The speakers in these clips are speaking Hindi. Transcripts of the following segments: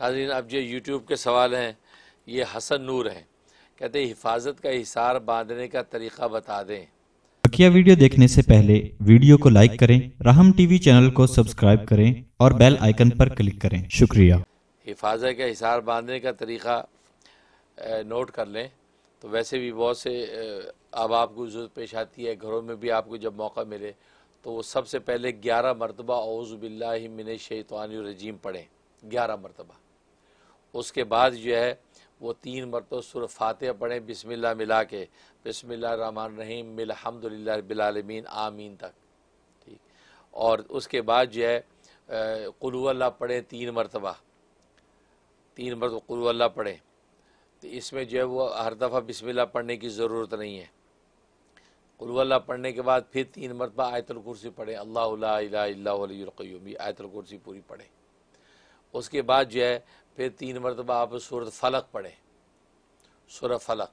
नाजीन अब जो यूट्यूब के सवाल हैं ये हसन नूर हैं कहते हैं हिफाजत का हिसार बांधने का तरीका बता दें बकिया वीडियो देखने से पहले वीडियो को लाइक करें राहम टीवी चैनल को सब्सक्राइब करें और बेल आइकन पर क्लिक करें शुक्रिया हिफाजत का हिसार बांधने का तरीका नोट कर लें तो वैसे भी बहुत से अब आपको जरूरत पेश आती है घरों में भी आपको जब मौका मिले तो वो सबसे पहले ग्यारह मरतबा औज़बिल्लिमिन शैतान रजीम पढ़ें ग्यारह मरतबा उसके बाद जो है वो तीन मरत सुर पढ़ें बिसमिल्ला मिला के बसमिल्ल रन रहीम मिलहमदिल्ला बिलालमीन आमीन तक ठीक और उसके बाद जो है कुल्ला पढ़ें तीन मरतबा तीन मरतबा कुल्ला पढ़ें तो इसमें जो है वो हर दफ़ा बिसमिल्ला पढ़ने की ज़रूरत नहीं है कुल्ला पढ़ने के बाद फिर तीन मरतबा आयतुल कुर्सी पढ़ें अल्लाह आयतल कुर्सी पूरी पढ़ें उसके बाद जो है फिर तीन मरतबा आप सूरत फलक पढ़े सूर फलक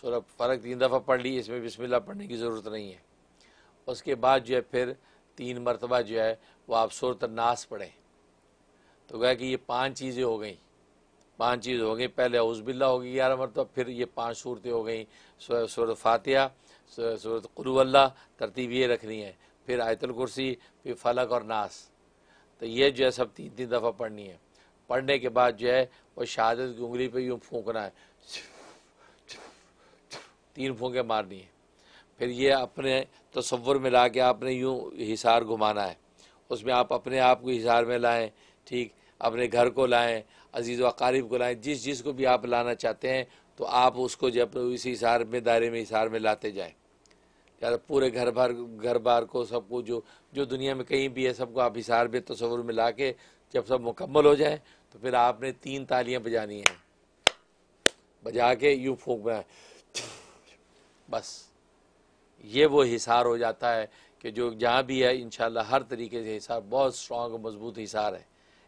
सूर फलक तीन दफ़ा पढ़ ली इसमें बिस्मिल्लाह पढ़ने की ज़रूरत नहीं है उसके बाद जो है फिर तीन मरतबा जो है वह आप सूरत नास पढ़ें तो गया कि ये पाँच चीज़ें हो गई पाँच चीज़ हो गई पहले उजबिल्ला होगी ग्यारह मरतबा फिर ये पाँच सूरतें हो गई सूरत फातिहा सूरत कुल्ला तरतीब ये रखनी है फिर आयतल कुर्सी फिर फलक और नास तो ये जो है सब तीन तीन दफ़ा पढ़नी है पढ़ने के बाद जो है वो शहादत की उंगली पे यूँ फूंकना है तीन फूंके मारनी है फिर ये अपने तस्वुर में ला के आपने यूँ हिसार घुमाना है उसमें आप अपने आप को हिसार में लाएँ ठीक अपने घर को लाएँ अजीज़ वकारीब को लाएँ जिस जिस को भी आप लाना चाहते हैं तो आप उसको जब इसी हिसार में दायरे में हिसार में लाते जाएँ यार पूरे घर भर घर बार को सबको जो जो दुनिया में कहीं भी है सबको आप हिसार में तस्वुर तो में ला के जब सब मुकम्मल हो जाए तो फिर आपने तीन तालियां बजानी हैं बजा के यूँ फूक में बस ये वो हिसार हो जाता है कि जो जहाँ भी है इन हर तरीके से हिसार बहुत स्ट्रॉग मज़बूत हिसार है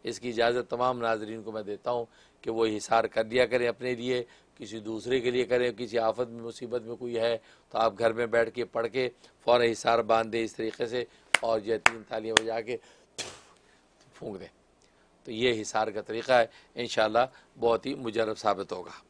इसकी इजाज़त तमाम नाजरन को मैं देता हूँ कि वो हिसार कर दिया करें अपने लिए किसी दूसरे के लिए करें किसी आफत में मुसीबत में कोई है तो आप घर में बैठ के पढ़ के फ़ौर हिसार बांध दें इस तरीके से और जो तीन तालियाँ बजा के फूँक दें तो ये हिसार का तरीका है इन बहुत ही मुजरब साबित होगा